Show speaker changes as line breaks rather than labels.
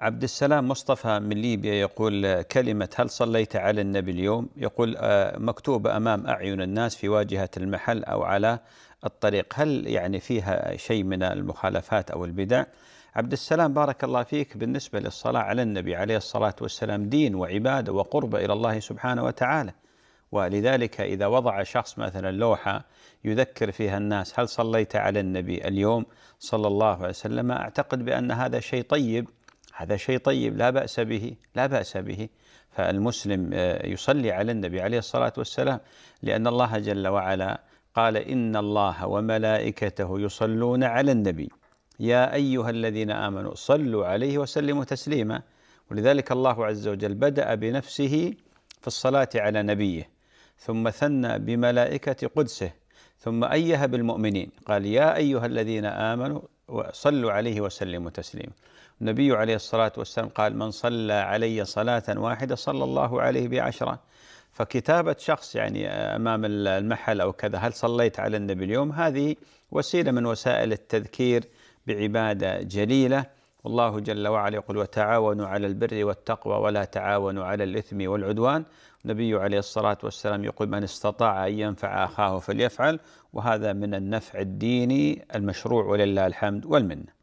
عبد السلام مصطفى من ليبيا يقول آه، كلمة هل صليت على النبي اليوم يقول آه، مكتوبة أمام أعين الناس في واجهة المحل أو على الطريق هل يعني فيها شيء من المخالفات أو البدع عبد السلام بارك الله فيك بالنسبة للصلاة على النبي عليه الصلاة والسلام دين وعبادة وقربة إلى الله سبحانه وتعالى ولذلك إذا وضع شخص مثلا لوحة يذكر فيها الناس هل صليت على النبي اليوم صلى الله عليه وسلم أعتقد بأن هذا شيء طيب هذا شيء طيب لا بأس به لا بأس به فالمسلم آه، يصلي على النبي عليه الصلاة والسلام لأن الله جل وعلا قال إن الله وملائكته يصلون على النبي يا أيها الذين آمنوا صلوا عليه وسلموا تسليما ولذلك الله عز وجل بدأ بنفسه في الصلاة على نبيه ثم ثنى بملائكة قدسه ثم أيه بالمؤمنين قال يا أيها الذين آمنوا صلوا عليه وسلموا تسليما النبي عليه الصلاة والسلام قال من صلى علي صلاة واحدة صلى الله عليه بعشرة فكتابة شخص يعني أمام المحل أو كذا هل صليت على النبي اليوم هذه وسيلة من وسائل التذكير بعبادة جليلة والله جل وعلا يقول وتعاونوا على البر والتقوى ولا تعاونوا على الإثم والعدوان النبي عليه الصلاة والسلام يقول من استطاع أن ينفع أخاه فليفعل وهذا من النفع الديني المشروع ولله الحمد والمنة